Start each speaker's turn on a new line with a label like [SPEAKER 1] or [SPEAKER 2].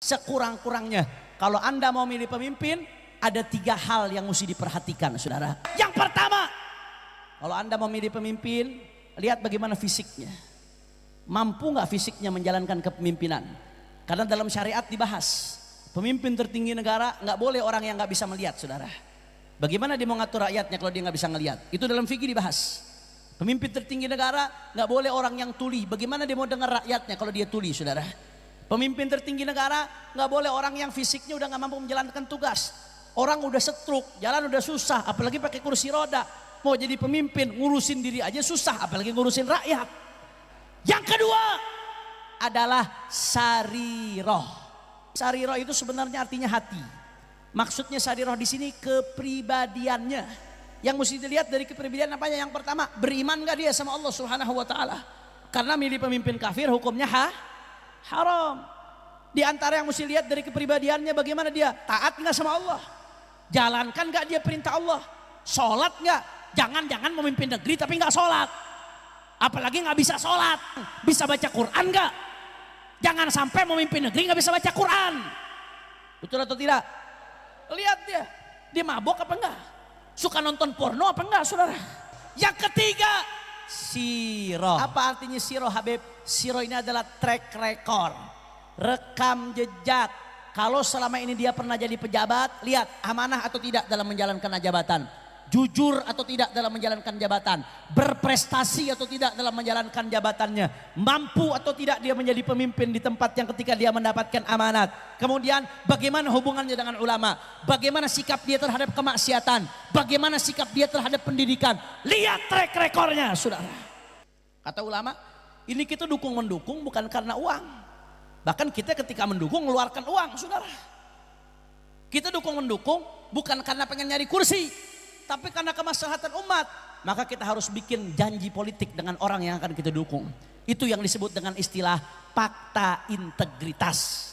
[SPEAKER 1] sekurang-kurangnya. Kalau Anda mau milih pemimpin, ada tiga hal yang mesti diperhatikan saudara. Yang pertama, kalau Anda mau milih pemimpin, lihat bagaimana fisiknya. Mampu nggak fisiknya menjalankan kepemimpinan? Karena dalam syariat dibahas, pemimpin tertinggi negara nggak boleh orang yang nggak bisa melihat saudara. Bagaimana dia mau ngatur rakyatnya kalau dia nggak bisa ngelihat? Itu dalam fikih dibahas. Pemimpin tertinggi negara nggak boleh orang yang tuli. Bagaimana dia mau dengar rakyatnya kalau dia tuli, saudara? Pemimpin tertinggi negara nggak boleh orang yang fisiknya udah nggak mampu menjalankan tugas. Orang udah setruk, jalan udah susah, apalagi pakai kursi roda. Mau jadi pemimpin, ngurusin diri aja susah, apalagi ngurusin rakyat. Yang kedua adalah sariroh. Sariroh itu sebenarnya artinya hati. Maksudnya sariroh di sini kepribadiannya. Yang mesti dilihat dari kepribadian apanya? Yang pertama, beriman gak dia sama Allah Subhanahu wa taala? Karena milih pemimpin kafir hukumnya ha? Haram. Di antara yang mesti lihat dari kepribadiannya bagaimana dia taat nggak sama Allah. Jalankan nggak dia perintah Allah. Sholat nggak. Jangan-jangan memimpin negeri tapi nggak sholat. Apalagi nggak bisa sholat. Bisa baca Quran nggak? Jangan sampai memimpin negeri nggak bisa baca Quran. Betul atau tidak? Lihat dia. Dia mabok apa enggak? Suka nonton porno apa enggak saudara? Yang ketiga Siro. Apa artinya siro Habib? Siro ini adalah track record. Rekam jejak. Kalau selama ini dia pernah jadi pejabat, lihat amanah atau tidak dalam menjalankan jabatan jujur atau tidak dalam menjalankan jabatan, berprestasi atau tidak dalam menjalankan jabatannya, mampu atau tidak dia menjadi pemimpin di tempat yang ketika dia mendapatkan amanat. Kemudian bagaimana hubungannya dengan ulama, bagaimana sikap dia terhadap kemaksiatan, bagaimana sikap dia terhadap pendidikan. Lihat track rekornya, saudara. Kata ulama, ini kita dukung mendukung bukan karena uang. Bahkan kita ketika mendukung mengeluarkan uang, saudara. Kita dukung mendukung bukan karena pengen nyari kursi, tapi karena kemaslahatan umat, maka kita harus bikin janji politik dengan orang yang akan kita dukung. Itu yang disebut dengan istilah fakta integritas.